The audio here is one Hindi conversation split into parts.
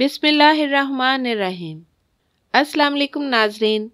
बिसमीम असलकुम नाजरीन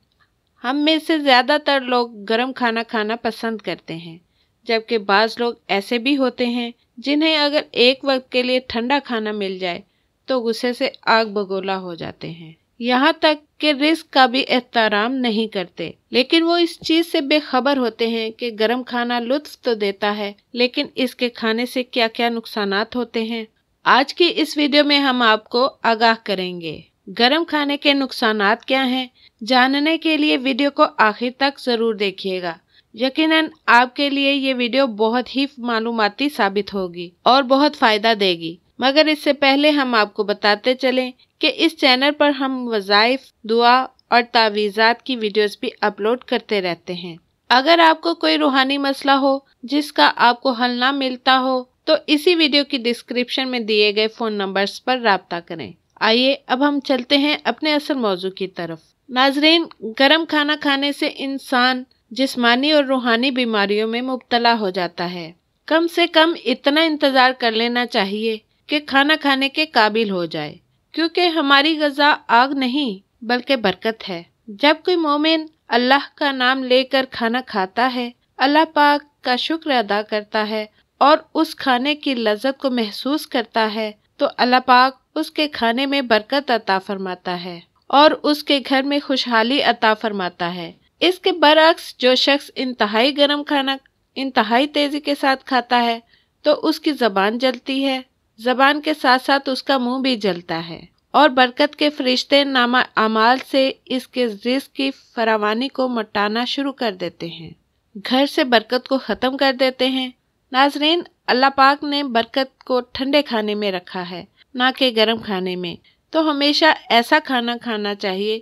हम में से ज़्यादातर लोग गर्म खाना खाना पसंद करते हैं जबकि बाज़ लोग ऐसे भी होते हैं जिन्हें अगर एक वक्त के लिए ठंडा खाना मिल जाए तो गुस्से से आग बगोला हो जाते हैं यहाँ तक कि रिस्क का भी एहतराम नहीं करते लेकिन वो इस चीज़ से बेखबर होते हैं कि गर्म खाना लुत्फ तो देता है लेकिन इसके खाने से क्या क्या नुकसान होते हैं आज की इस वीडियो में हम आपको आगाह करेंगे गर्म खाने के नुकसान क्या हैं जानने के लिए वीडियो को आखिर तक ज़रूर देखिएगा यकीनन आपके लिए ये वीडियो बहुत ही मालूमती साबित होगी और बहुत फ़ायदा देगी मगर इससे पहले हम आपको बताते चलें कि इस चैनल पर हम वज़ाइफ दुआ और तावीज़ात की वीडियोस भी अपलोड करते रहते हैं अगर आपको कोई रूहानी मसला हो जिसका आपको हल ना मिलता हो तो इसी वीडियो की डिस्क्रिप्शन में दिए गए फ़ोन नंबर्स पर रबता करें आइए अब हम चलते हैं अपने असल मौजू की तरफ नाजरीन गर्म खाना खाने से इंसान जिस्मानी और रूहानी बीमारियों में मुबतला हो जाता है कम से कम इतना इंतज़ार कर लेना चाहिए कि खाना खाने के काबिल हो जाए क्योंकि हमारी गजा आग नहीं बल्कि बरकत है जब कोई मोमिन अल्लाह का नाम लेकर खाना खाता है अल्लाह पाक का शुक्र अदा करता है और उस खाने की लज्जत को महसूस करता है तो अल्लाह पाक उसके खाने में बरकत अता फरमाता है और उसके घर में खुशहाली अता फरमाता है इसके बरक्स जो शख्स इंतहाई गर्म खाना इंतहाई तेजी के साथ खाता है तो उसकी जबान जलती है जबान के साथ साथ उसका मुंह भी जलता है और बरकत के फरिश्ते नामा अमाल से इसके रिस्क की फरावानी को मटाना शुरू कर देते हैं घर से बरकत को ख़त्म कर देते हैं नाजरेन अल्लाह पाक ने बरकत को ठंडे खाने में रखा है ना कि गर्म खाने में तो हमेशा ऐसा खाना खाना चाहिए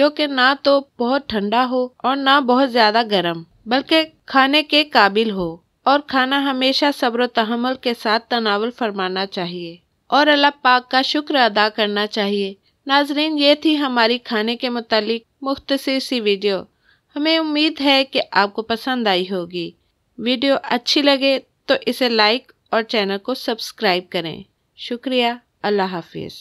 जो कि ना तो बहुत ठंडा हो और ना बहुत ज़्यादा गर्म बल्कि खाने के काबिल हो और खाना हमेशा सब्र तहमल के साथ तनावल फरमाना चाहिए और अल्लाह पाक का शुक्र अदा करना चाहिए नाजरीन ये थी हमारी खाने के मुतालिक मुख्तर सी वीडियो हमें उम्मीद है कि आपको पसंद आई होगी वीडियो अच्छी लगे तो इसे लाइक और चैनल को सब्सक्राइब करें शुक्रिया अल्लाह हाफिज़